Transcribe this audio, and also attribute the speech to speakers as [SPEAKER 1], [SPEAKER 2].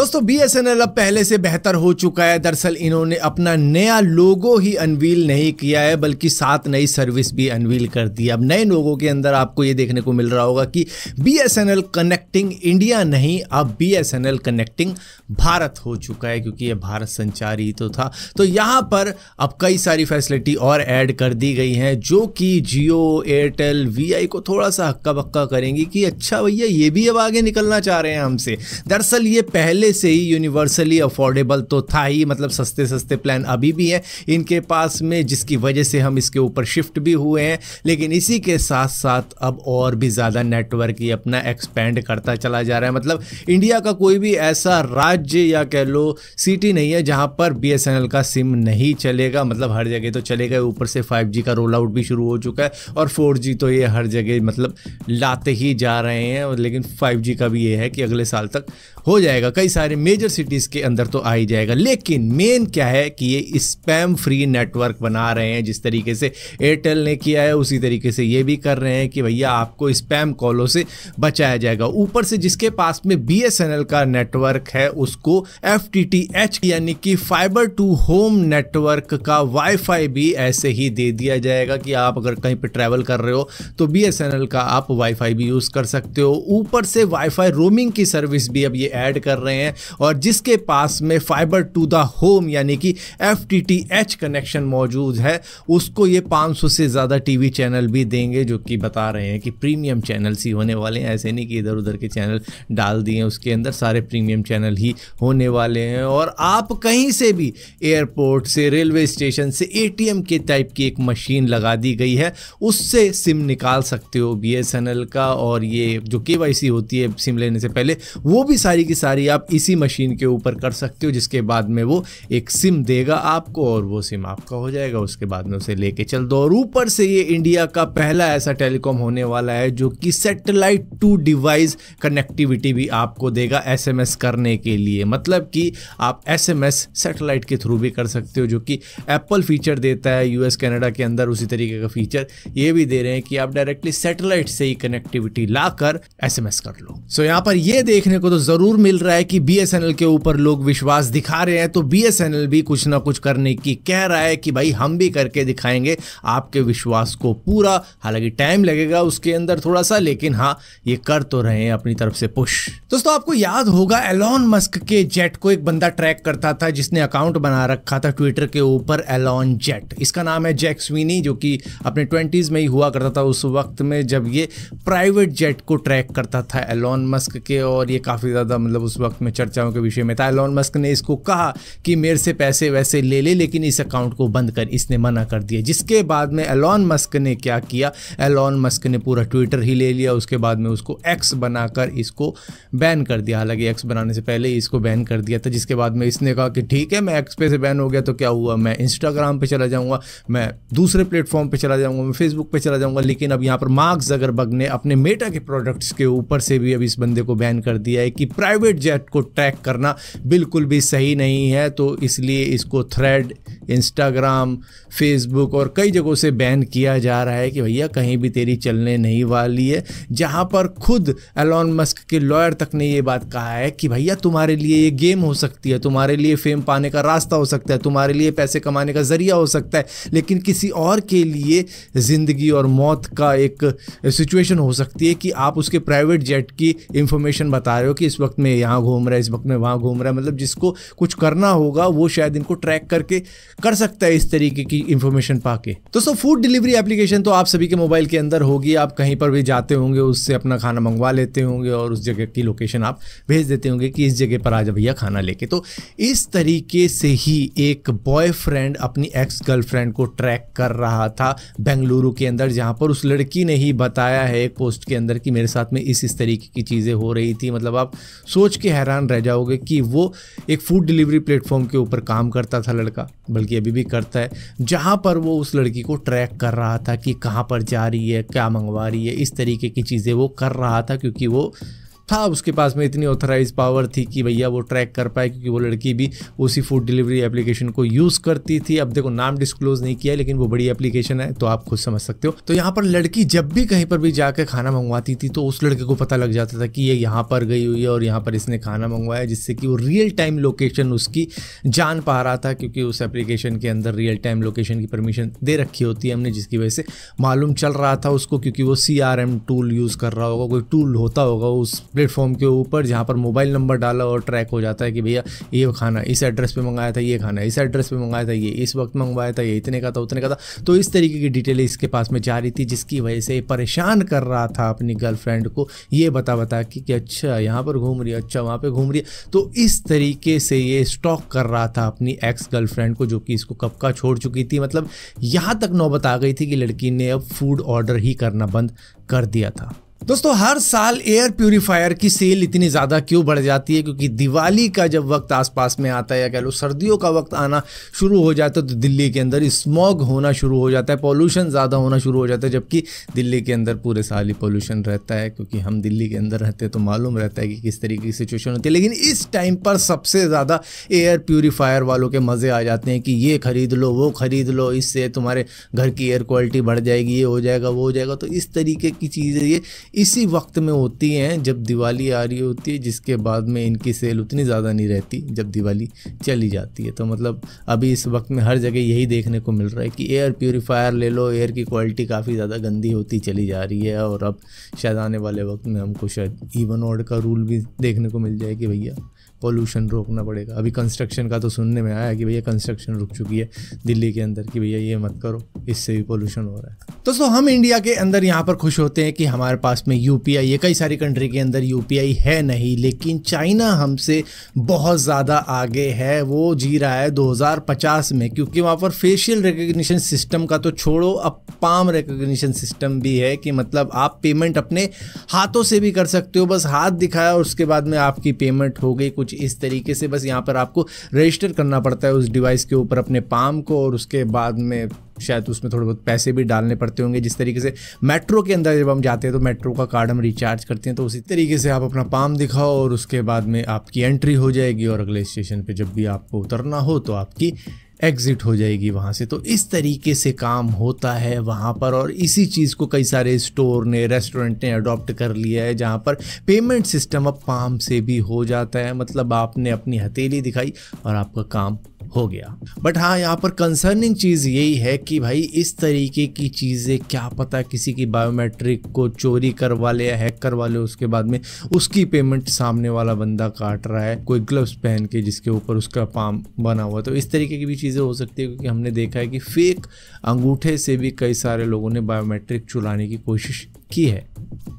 [SPEAKER 1] दोस्तों B S N L अब पहले से बेहतर हो चुका है दरअसल इन्होंने अपना नया लोगो ही अनवील नहीं किया है बल्कि सात नई सर्विस भी अनवील कर दी अब नए लोगों के अंदर आपको ये देखने को मिल रहा होगा कि B S N L connecting India नहीं अब B S N L connecting Bharat हो चुका है क्योंकि ये भारत संचार ही तो था तो यहाँ पर अब कई सारी फैसिलिटी और ऐड कर दी गई हैं जो कि जियो एयरटेल वी आई को थोड़ा सा हक्का बक्का करेंगी कि अच्छा भैया ये भी अब आगे निकलना चाह रहे हैं हमसे दरअसल ये पहले से ही यूनिवर्सली अफोर्डेबल तो था ही मतलब सस्ते सस्ते प्लान अभी भी हैं इनके पास में जिसकी वजह से हम इसके ऊपर शिफ्ट भी हुए हैं लेकिन इसी के साथ साथ अब और भी ज़्यादा नेटवर्क ही अपना एक्सपेंड करता चला जा रहा है मतलब इंडिया का कोई भी ऐसा राज्य या कह लो सिटी नहीं है जहाँ पर बी का सिम नहीं चलेगा मतलब हर जगह तो चलेगा ऊपर से फाइव का रोल आउट भी शुरू हो चुका है और फोर तो ये हर जगह मतलब लाते ही जा रहे हैं लेकिन फाइव का भी ये है कि अगले साल तक हो जाएगा कई सारे मेजर सिटीज़ के अंदर तो आ ही जाएगा लेकिन मेन क्या है कि ये स्पैम फ्री नेटवर्क बना रहे हैं जिस तरीके से एयरटेल ने किया है उसी तरीके से ये भी कर रहे हैं कि भैया आपको स्पैम कॉलों से बचाया जाएगा ऊपर से जिसके पास में बी का नेटवर्क है उसको एफ यानी कि फाइबर टू होम नेटवर्क का वाईफाई भी ऐसे ही दे दिया जाएगा कि आप अगर कहीं पर ट्रैवल कर रहे हो तो बी का आप वाईफाई भी यूज़ कर सकते हो ऊपर से वाईफाई रोमिंग की सर्विस भी अब ये ऐड कर रहे हैं और जिसके पास में फाइबर टू द होम यानी कि एफ कनेक्शन मौजूद है उसको ये 500 से ज़्यादा वी चैनल भी देंगे जो कि बता रहे हैं कि प्रीमियम चैनल्स ही होने वाले हैं ऐसे नहीं कि इधर उधर के चैनल डाल दिए उसके अंदर सारे प्रीमियम चैनल ही होने वाले हैं और आप कहीं से भी एयरपोर्ट से रेलवे स्टेशन से एम के टाइप की एक मशीन लगा दी गई है उससे सिम निकाल सकते हो एल का और ये जो सी होती है सिम लेने से पहले वो भी सारी सारी की सारी आप इसी मशीन के ऊपर कर सकते हो जिसके बाद में वो एक सिम देगा आपको और वो सिम आपका हो जाएगा उसके बाद में उसे लेके चल दो और ऊपर से ये इंडिया का पहला ऐसा टेलीकॉम होने वाला है जो कि सेटेलाइट टू डिवाइस कनेक्टिविटी भी आपको देगा एसएमएस करने के लिए मतलब कि आप एसएमएस सेटेलाइट के थ्रू भी कर सकते हो जो कि एप्पल फीचर देता है यूएस कनाडा के अंदर उसी तरीके का फीचर ये भी दे रहे हैं कि आप डायरेक्टली सेटेलाइट से ही कनेक्टिविटी लाकर एसएमएस कर लो सो so, यहाँ पर यह देखने को तो जरूर जरूर मिल रहा है कि बीएसएनएल के ऊपर लोग विश्वास दिखा रहे हैं तो बीएसएनएल भी कुछ ना कुछ करने की कह रहा है कि भाई हम भी करके दिखाएंगे आपके विश्वास को पूरा हालांकि टाइम लगेगा उसके अंदर थोड़ा सा लेकिन हाँ ये कर तो रहे हैं अपनी तरफ से पुश दोस्तों आपको याद होगा एलॉन मस्क के जेट को एक बंदा ट्रैक करता था जिसने अकाउंट बना रखा था ट्विटर के ऊपर एलॉन जेट इसका नाम है जैक स्वीनी जो कि अपने ट्वेंटीज़ में ही हुआ करता था उस वक्त में जब ये प्राइवेट जेट को ट्रैक करता था एलॉन मस्क के और ये काफ़ी ज़्यादा मतलब उस वक्त में चर्चाओं के विषय में था एलॉन मस्क ने इसको कहा कि मेरे से पैसे वैसे ले ले लेकिन इस अकाउंट को बंद कर इसने मना कर दिया जिसके बाद में एलॉन मस्क ने क्या किया एलॉन मस्क ने पूरा ट्विटर ही ले लिया उसके बाद में उसको एक्स बनाकर इसको बैन कर दिया हालांकि एक्स बनाने से पहले ही इसको बैन कर दिया था जिसके बाद में इसने कहा कि ठीक है मैं एक्स पे से बैन हो गया तो क्या हुआ मैं इंस्टाग्राम पर चला जाऊँगा मैं दूसरे प्लेटफॉर्म पर चला जाऊँगा मैं फेसबुक पर चला जाऊँगा लेकिन अब यहाँ पर अगर बग ने अपने मेटा के प्रोडक्ट्स के ऊपर से भी अब इस बंदे को बैन कर दिया है कि प्राइवेट प्राइवेट जेट को ट्रैक करना बिल्कुल भी सही नहीं है तो इसलिए इसको थ्रेड इंस्टाग्राम फेसबुक और कई जगहों से बैन किया जा रहा है कि भैया कहीं भी तेरी चलने नहीं वाली है जहाँ पर खुद एलॉन मस्क के लॉयर तक ने ये बात कहा है कि भैया तुम्हारे लिए ये गेम हो सकती है तुम्हारे लिए फेम पाने का रास्ता हो सकता है तुम्हारे लिए पैसे कमाने का जरिया हो सकता है लेकिन किसी और के लिए ज़िंदगी और मौत का एक सिचुएशन हो सकती है कि आप उसके प्राइवेट जेट की इंफॉर्मेशन बता रहे हो कि इस वक्त में यहाँ घूम रहा है इस वक्त में वहाँ घूम रहा है मतलब जिसको कुछ करना होगा वो शायद इनको ट्रैक करके कर सकता है इस तरीके की इन्फॉर्मेशन पाके तो सो फूड डिलीवरी एप्लीकेशन तो आप सभी के मोबाइल के अंदर होगी आप कहीं पर भी जाते होंगे उससे अपना खाना मंगवा लेते होंगे और उस जगह की लोकेशन आप भेज देते होंगे कि इस जगह पर आ जा भैया खाना लेके तो इस तरीके से ही एक बॉयफ्रेंड अपनी एक्स गर्लफ्रेंड को ट्रैक कर रहा था बेंगलुरु के अंदर जहाँ पर उस लड़की ने ही बताया है एक पोस्ट के अंदर कि मेरे साथ में इस इस तरीके की चीज़ें हो रही थी मतलब आप सोच के हैरान रह जाओगे कि वो एक फूड डिलीवरी प्लेटफॉर्म के ऊपर काम करता था लड़का बल्कि अभी भी करता है जहाँ पर वो उस लड़की को ट्रैक कर रहा था कि कहाँ पर जा रही है क्या मंगवा रही है इस तरीके की चीज़ें वो कर रहा था क्योंकि वो था उसके पास में इतनी ऑथराइज पावर थी कि भैया वो ट्रैक कर पाए क्योंकि वो लड़की भी उसी फूड डिलीवरी एप्लीकेशन को यूज़ करती थी अब देखो नाम डिस्क्लोज नहीं किया लेकिन वो बड़ी एप्लीकेशन है तो आप खुद समझ सकते हो तो यहाँ पर लड़की जब भी कहीं पर भी जाकर खाना मंगवाती थी तो उस लड़के को पता लग जाता था कि ये यहाँ पर गई हुई है और यहाँ पर इसने खाना मंगवाया जिससे कि वो रियल टाइम लोकेशन उसकी जान पा रहा था क्योंकि उस एप्लीकेशन के अंदर रियल टाइम लोकेशन की परमिशन दे रखी होती है हमने जिसकी वजह से मालूम चल रहा था उसको क्योंकि वो सी टूल यूज़ कर रहा होगा कोई टूल होता होगा उस प्लेटफॉर्म के ऊपर जहाँ पर मोबाइल नंबर डाला और ट्रैक हो जाता है कि भैया ये खाना इस एड्रेस पर मंगाया था ये खाना इस एड्रेस पर मंगाया था ये इस वक्त मंगवाया था ये इतने का था उतने का था तो इस तरीके की डिटेल इसके पास में जा रही थी जिसकी वजह से परेशान कर रहा था अपनी गर्लफ्रेंड को ये बता बता कि, कि अच्छा यहाँ पर घूम रही है अच्छा वहाँ पर घूम रही है तो इस तरीके से ये स्टॉक कर रहा था अपनी एक्स गर्लफ्रेंड को जो कि इसको कब का छोड़ चुकी थी मतलब यहाँ तक नौबत आ गई थी कि लड़की ने अब फूड ऑर्डर ही करना बंद कर दिया था दोस्तों हर साल एयर प्योरीफायर की सेल इतनी ज़्यादा क्यों बढ़ जाती है क्योंकि दिवाली का जब वक्त आसपास में आता है या कह लो सर्दियों का वक्त आना शुरू हो जाता है तो दिल्ली के अंदर स्मॉग होना शुरू हो जाता है पॉल्यूशन ज़्यादा होना शुरू हो जाता है जबकि दिल्ली के अंदर पूरे साल ही पॉल्यूशन रहता है क्योंकि हम दिल्ली के अंदर रहते हैं तो मालूम रहता है कि किस तरीके की सिचुएशन होती है लेकिन इस टाइम पर सबसे ज़्यादा एयर प्यूरीफायर वालों के मज़े आ जाते हैं कि ये ख़रीद लो वो ख़रीद लो इससे तुम्हारे घर की एयर क्वालिटी बढ़ जाएगी ये हो जाएगा वो हो जाएगा तो इस तरीके की चीज़ें ये इसी वक्त में होती हैं जब दिवाली आ रही होती है जिसके बाद में इनकी सेल उतनी ज़्यादा नहीं रहती जब दिवाली चली जाती है तो मतलब अभी इस वक्त में हर जगह यही देखने को मिल रहा है कि एयर प्योरीफायर ले लो एयर की क्वालिटी काफ़ी ज़्यादा गंदी होती चली जा रही है और अब शायद आने वाले वक्त में हमको शायद इवन ऑड का रूल भी देखने को मिल जाए कि भैया पोल्यूशन रोकना पड़ेगा अभी कंस्ट्रक्शन का तो सुनने में आया कि भैया कंस्ट्रक्शन रुक चुकी है दिल्ली के अंदर कि भैया ये मत करो इससे भी पोल्यूशन हो रहा है दोस्तों हम इंडिया के अंदर यहाँ पर खुश होते हैं कि हमारे पास में यू पी आई है कई सारी कंट्री के अंदर यू पी आई है नहीं लेकिन चाइना हमसे बहुत ज़्यादा आगे है वो जी रहा है दो हजार पचास में क्योंकि वहाँ पर फेशियल रिकोगशन सिस्टम का तो छोड़ो अब पाम रिकोगशन सिस्टम भी है कि मतलब आप पेमेंट अपने हाथों से भी कर सकते हो बस हाथ दिखाया और उसके बाद में आपकी पेमेंट हो गई कुछ कुछ इस तरीके से बस यहाँ पर आपको रजिस्टर करना पड़ता है उस डिवाइस के ऊपर अपने पाम को और उसके बाद में शायद उसमें थोड़े बहुत पैसे भी डालने पड़ते होंगे जिस तरीके से मेट्रो के अंदर जब हम जाते हैं तो मेट्रो का कार्ड हम रिचार्ज करते हैं तो उसी तरीके से आप अपना पाम दिखाओ और उसके बाद में आपकी एंट्री हो जाएगी और अगले स्टेशन पर जब भी आपको उतरना हो तो आपकी एग्ज़िट हो जाएगी वहाँ से तो इस तरीके से काम होता है वहाँ पर और इसी चीज़ को कई सारे स्टोर ने रेस्टोरेंट ने अडॉप्ट कर लिया है जहाँ पर पेमेंट सिस्टम अब पाम से भी हो जाता है मतलब आपने अपनी हथेली दिखाई और आपका काम हो गया बट हाँ यहाँ पर कंसर्निंग चीज़ यही है कि भाई इस तरीके की चीज़ें क्या पता किसी की बायोमेट्रिक को चोरी करवा ले या हैक करवा ले उसके बाद में उसकी पेमेंट सामने वाला बंदा काट रहा है कोई ग्लव्स पहन के जिसके ऊपर उसका पाम बना हुआ तो इस तरीके की भी चीज़ें हो सकती है क्योंकि हमने देखा है कि फेक अंगूठे से भी कई सारे लोगों ने बायोमेट्रिक चुलाने की कोशिश की है